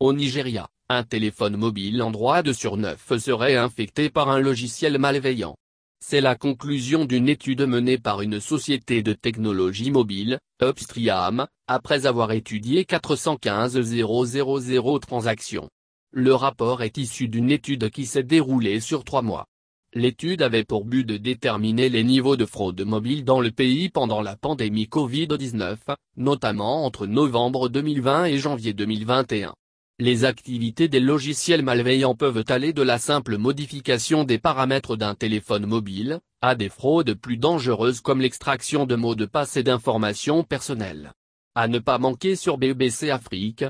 Au Nigeria, un téléphone mobile en droit sur neuf serait infecté par un logiciel malveillant. C'est la conclusion d'une étude menée par une société de technologie mobile, Upstream, après avoir étudié 415 000 transactions. Le rapport est issu d'une étude qui s'est déroulée sur trois mois. L'étude avait pour but de déterminer les niveaux de fraude mobile dans le pays pendant la pandémie Covid-19, notamment entre novembre 2020 et janvier 2021. Les activités des logiciels malveillants peuvent aller de la simple modification des paramètres d'un téléphone mobile, à des fraudes plus dangereuses comme l'extraction de mots de passe et d'informations personnelles. À ne pas manquer sur BBC Afrique,